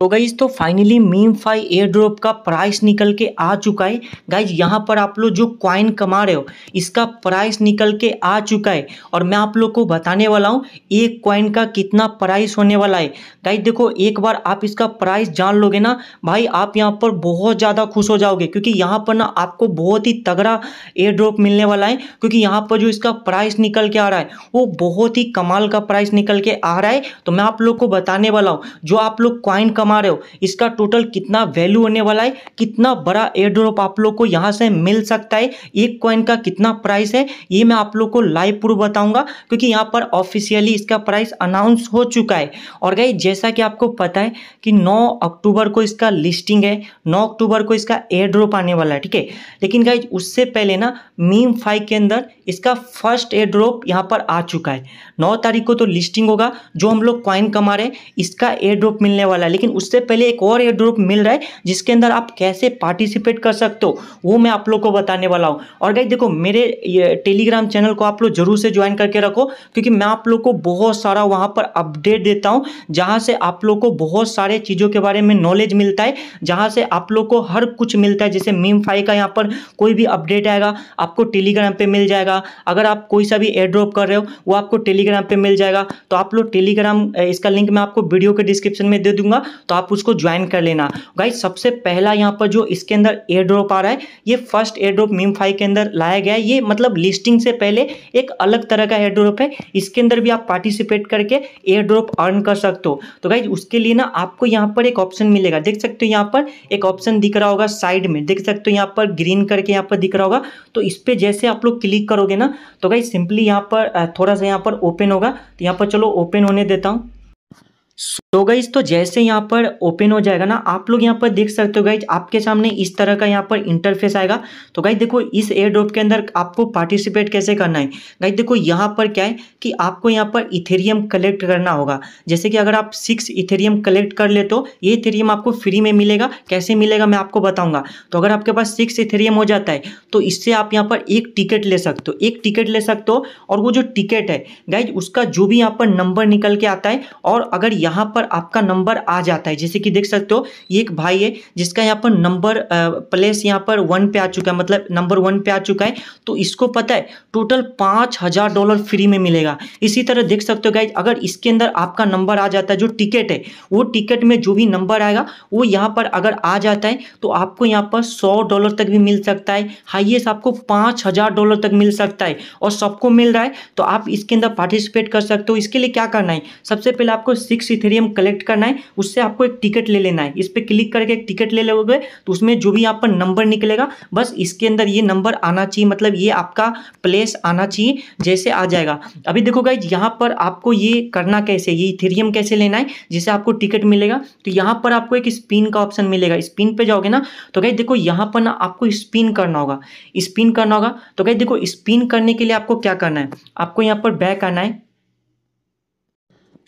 तो गाइज तो finally MemeFi airdrop का प्राइस निकल के आ चुका है गाइज यहाँ पर आप लोग जो क्वाइन कमा रहे हो इसका प्राइस निकल के आ चुका है और मैं आप लोग को बताने वाला हूँ एक क्वाइन का कितना प्राइस होने वाला है गाइज देखो एक बार आप इसका प्राइस जान लोगे ना भाई आप यहाँ पर बहुत ज़्यादा खुश हो जाओगे क्योंकि यहाँ पर ना आपको बहुत ही तगड़ा एयर ड्रॉप मिलने वाला है क्योंकि यहाँ पर जो इसका प्राइस निकल के आ रहा है वो बहुत ही कमाल का प्राइस निकल के आ रहा है तो मैं आप लोग को बताने वाला हूँ जो आप लोग क्वाइन कमा कमा रहे हो इसका टोटल कितना वैल्यू होने वाला है कितना बड़ा एयरड्रॉप आप लोग को यहाँ से मिल सकता है एक कॉइन का कितना प्राइस है ये मैं आप लोग को लाइव प्रूफ बताऊंगा क्योंकि यहाँ पर ऑफिशियली इसका प्राइस अनाउंस हो चुका है और गई जैसा कि आपको पता है कि नौ अक्टूबर को इसका लिस्टिंग है नौ अक्टूबर को इसका एयरड्रॉप आने वाला है ठीक है लेकिन गाइज उससे पहले ना मीम फाइव के अंदर इसका फर्स्ट एयरड्रॉप ड्रॉप यहाँ पर आ चुका है नौ तारीख को तो लिस्टिंग होगा जो हम लोग कॉइन कमा रहे हैं इसका एयरड्रॉप मिलने वाला है लेकिन उससे पहले एक और एयर ड्रॉप मिल रहा है जिसके अंदर आप कैसे पार्टिसिपेट कर सकते हो वो मैं आप लोग को बताने वाला हूँ और गाइज देखो मेरे टेलीग्राम चैनल को आप लोग जरूर से ज्वाइन करके रखो क्योंकि मैं आप लोग को बहुत सारा वहाँ पर अपडेट देता हूँ जहाँ से आप लोग को बहुत सारे चीज़ों के बारे में नॉलेज मिलता है जहाँ से आप लोग को हर कुछ मिलता है जैसे मीम फाई का यहाँ पर कोई भी अपडेट आएगा आपको टेलीग्राम पर मिल जाएगा अगर आप कोई सा भी एयर ड्रॉप कर रहे हो वो आपको टेलीग्राम पर मिल जाएगा तो आप लोग टेलीग्राम इसका लिंक मैं आपको वीडियो के डिस्क्रिप्शन में दे दूंगा तो आप उसको ज्वाइन कर लेना गाइज सबसे पहला यहाँ पर जो इसके अंदर एयर ड्रॉप आ रहा है ये first airdrop MemeFi के अंदर लाया गया है ये मतलब लिस्टिंग से पहले एक अलग तरह का एयर ड्रॉप है इसके अंदर भी आप पार्टिसिपेट करके एयर ड्रॉप अर्न कर सकते हो तो गाइज उसके लिए ना आपको यहाँ पर एक ऑप्शन मिलेगा देख सकते हो यहाँ पर एक ऑप्शन दिख रहा होगा साइड में देख सकते हो यहाँ पर ग्रीन करके यहाँ पर दिख रहा होगा तो इस पर जैसे आप लोग क्लिक करोगे ना तो गाइज सिंपली यहाँ पर थोड़ा सा यहाँ पर ओपन होगा तो यहाँ पर चलो ओपन होने देता हूँ सो गाइज तो जैसे यहाँ पर ओपन हो जाएगा ना आप लोग यहाँ पर देख सकते हो गाइज आपके सामने इस तरह का यहाँ पर इंटरफेस आएगा तो गाइज देखो इस एयर ड्रॉप के अंदर आपको पार्टिसिपेट कैसे करना है गाइज देखो यहाँ पर क्या है कि आपको यहाँ पर इथेरियम कलेक्ट करना होगा जैसे कि अगर आप सिक्स इथेरियम कलेक्ट कर ले तो ये इथेरियम आपको फ्री में मिलेगा कैसे मिलेगा मैं आपको बताऊँगा तो अगर आपके पास सिक्स इथेरियम हो जाता है तो इससे आप यहाँ पर एक टिकट ले सकते हो एक टिकट ले सकते हो और वो जो टिकट है गाइज उसका जो भी यहाँ पर नंबर निकल के आता है और अगर यहाँ पर आपका नंबर आ जाता है जैसे कि देख सकते हो ये एक भाई है जिसका यहाँ पर नंबर प्लेस यहाँ पर वन पे आ चुका है मतलब नंबर वन पे आ चुका है तो इसको पता है टोटल पाँच हज़ार डॉलर फ्री में मिलेगा इसी तरह देख सकते हो गाइज अगर इसके अंदर आपका नंबर आ जाता है जो टिकट है वो टिकट में जो भी नंबर आएगा वो यहाँ पर अगर आ जाता है तो आपको यहाँ पर सौ डॉलर तक भी मिल सकता है हाइएस्ट आपको पाँच डॉलर तक मिल सकता है और सबको मिल रहा है तो आप इसके अंदर पार्टिसिपेट कर सकते हो इसके लिए क्या करना है सबसे पहले आपको सिक्स इथेरियम कलेक्ट करना है उससे आपको एक टिकट ले लेना है इस पर क्लिक करके एक टिकट ले लोगे तो उसमें जो भी आपका नंबर निकलेगा बस इसके अंदर ये नंबर आना चाहिए मतलब ये आपका प्लेस आना चाहिए जैसे आ जाएगा अभी देखो गाइज यहाँ पर आपको ये करना कैसे ये इथेरियम कैसे लेना है जिससे आपको टिकट मिलेगा तो यहाँ पर आपको एक स्पिन का ऑप्शन मिलेगा स्पिन पर जाओगे ना तो गाइज देखो यहाँ पर ना आपको स्पिन करना होगा स्पिन करना होगा तो गाइज देखो स्पिन करने के लिए आपको क्या करना है आपको यहाँ पर बैक आना है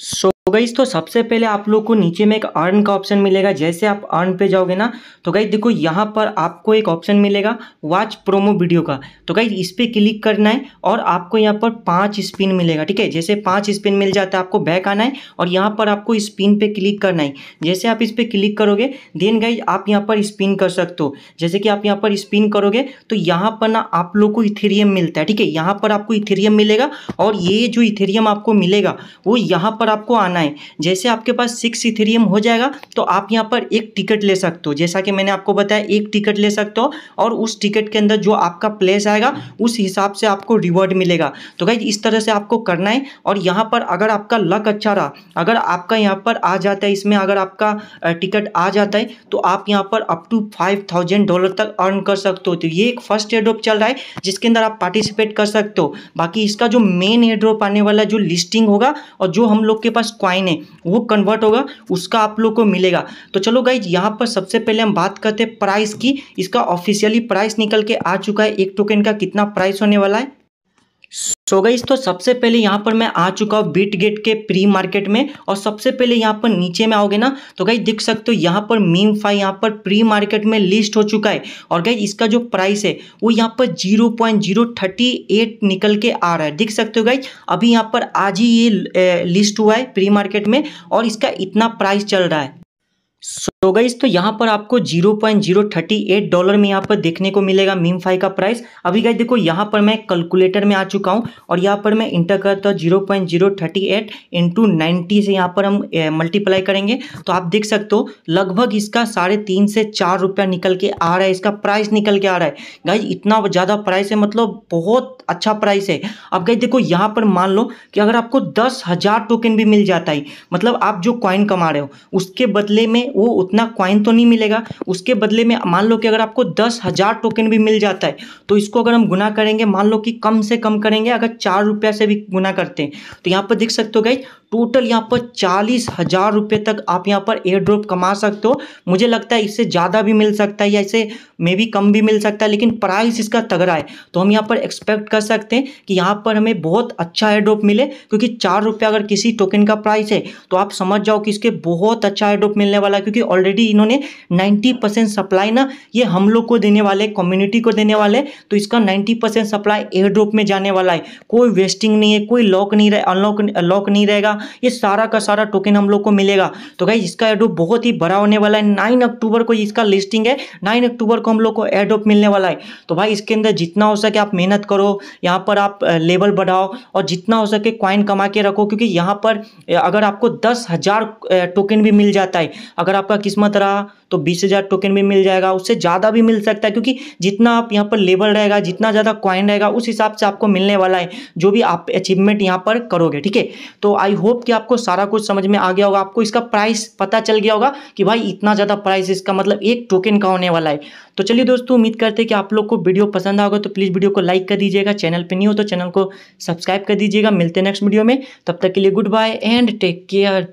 सो so, तो गई तो सबसे पहले आप लोग को नीचे में एक अर्न का ऑप्शन मिलेगा जैसे आप अर्न पे जाओगे ना तो गई देखो यहाँ पर आपको एक ऑप्शन मिलेगा वॉच प्रोमो वीडियो का तो गई इस पर क्लिक करना है और आपको यहाँ पर पांच स्पिन मिलेगा ठीक है जैसे पांच स्पिन मिल जाता है आपको बैक आना है और यहाँ पर आपको स्पिन पे क्लिक करना है जैसे आप इस पर क्लिक करोगे देन गई आप यहाँ पर स्पिन कर सकते हो जैसे कि आप यहाँ पर स्पिन करोगे तो यहाँ पर ना आप लोग को इथेरियम मिलता है ठीक है यहाँ पर आपको इथेरियम मिलेगा और ये जो इथेरियम आपको मिलेगा वो यहाँ पर आपको आना है जैसे आपके पास सिक्स इथेरियम हो जाएगा तो आप यहाँ पर एक टिकट ले सकते हो जैसा कि मैंने आपको बताया एक टिकट ले सकते हो और उस टिकट के अंदर जो आपका प्लेस आएगा उस हिसाब से आपको रिवॉर्ड मिलेगा तो भाई इस तरह से आपको करना है और यहाँ पर अगर आपका लक अच्छा रहा अगर आपका यहाँ पर आ जाता है इसमें अगर आपका टिकट आ जाता है तो आप यहाँ पर up to five thousand dollar तक अर्न कर सकते हो तो ये एक फर्स्ट एड्रॉप चल रहा है जिसके अंदर आप पार्टिसिपेट कर सकते हो बाकी इसका जो मेन एड्रॉप आने वाला जो लिस्टिंग होगा और जो हम लोग के पास क्वाइन है वो कन्वर्ट होगा उसका आप लोग को मिलेगा तो चलो गाइज यहाँ पर सबसे पहले हम बात करते हैं प्राइस की इसका ऑफिशियली प्राइस निकल के आ चुका है एक टोकन का कितना प्राइस होने वाला है सो so गईस तो सबसे पहले यहाँ पर मैं आ चुका हूँ बीट गेट के प्री मार्केट में और सबसे पहले यहाँ पर नीचे में आओगे ना तो गई दिख सकते हो यहाँ पर मीम फाइव यहाँ पर प्री मार्केट में लिस्ट हो चुका है और गई इसका जो प्राइस है वो यहाँ पर zero point zero thirty eight निकल के आ रहा है दिख सकते हो गई अभी यहाँ पर आज ही ये लिस्ट हुआ है प्री मार्केट में और इसका इतना प्राइस चल रहा है so तो गाइज तो यहाँ पर आपको 0.038 डॉलर में यहाँ पर देखने को मिलेगा मीम फाई का प्राइस अभी गाइज देखो यहाँ पर मैं कैलकुलेटर में आ चुका हूँ और यहाँ पर मैं इंटर करता हूँ zero point zero thirty eight into ninety से यहाँ पर हम मल्टीप्लाई करेंगे तो आप देख सकते हो लगभग इसका साढ़े तीन से चार रुपया निकल के आ रहा है इसका प्राइस निकल के आ रहा है गाइज इतना ज़्यादा प्राइस है मतलब बहुत अच्छा प्राइस है अब गाइज देखो यहाँ पर मान लो कि अगर आपको दस हज़ार टोकन भी मिल जाता है मतलब आप जो कॉइन कमा रहे हो उसके बदले में वो उतना क्वाइन तो नहीं मिलेगा उसके बदले में मान लो कि अगर आपको दस हज़ार टोकन भी मिल जाता है तो इसको अगर हम गुना करेंगे मान लो कि कम से कम करेंगे अगर चार रुपया से भी गुना करते हैं तो यहाँ पर देख सकते हो गई टोटल यहाँ पर चालीस हज़ार रुपये तक आप यहाँ पर एयर ड्रॉप कमा सकते हो मुझे लगता है इससे ज़्यादा भी मिल सकता है या इससे मे भी कम भी मिल सकता है लेकिन प्राइस इसका तगड़ा है तो हम यहाँ पर एक्सपेक्ट कर सकते हैं कि यहाँ पर हमें बहुत अच्छा एयर ड्रॉप मिले क्योंकि चार रुपया अगर किसी टोकन का प्राइस है तो आप समझ जाओ कि इसके बहुत अच्छा एयर ड्रॉप मिलने वाला है क्योंकि ऑलरेडी इन्होंने 90 परसेंट सप्लाई ना ये हम लोग को देने वाले कम्युनिटी को देने वाले तो इसका 90 परसेंट सप्लाई एयर ड्रॉप में जाने वाला है कोई वेस्टिंग नहीं है कोई लॉक नहीं रहे अनलॉक लॉक नहीं रहेगा ये सारा का सारा टोकन हम लोग को मिलेगा तो भाई इसका एयर ड्रॉप बहुत ही बड़ा होने वाला है नाइन अक्टूबर को इसका लिस्टिंग है नाइन अक्टूबर को हम लोग को एयर ड्रॉप मिलने वाला है तो भाई इसके अंदर जितना हो सके आप मेहनत करो यहाँ पर आप लेवल बढ़ाओ और जितना हो सके क्वाइन कमा के रखो क्योंकि यहाँ पर अगर आपको दस हज़ार टोकन भी मिल जाता है अगर आपका किसी किस्मत रहा तो बीस हज़ार टोकन भी मिल जाएगा उससे ज़्यादा भी मिल सकता है क्योंकि जितना आप यहाँ पर लेवल रहेगा जितना ज़्यादा क्वाइन रहेगा उस हिसाब से आपको मिलने वाला है जो भी आप अचीवमेंट यहाँ पर करोगे ठीक है तो आई होप कि आपको सारा कुछ समझ में आ गया होगा आपको इसका प्राइस पता चल गया होगा कि भाई इतना ज़्यादा प्राइस इसका मतलब एक टोकन का होने वाला है तो चलिए दोस्तों उम्मीद करते हैं कि आप लोग को वीडियो पसंद आएगा तो प्लीज़ वीडियो को लाइक कर दीजिएगा चैनल पर नहीं हो तो चैनल को सब्सक्राइब कर दीजिएगा मिलते हैं नेक्स्ट वीडियो में तब तक के लिए goodbye and take care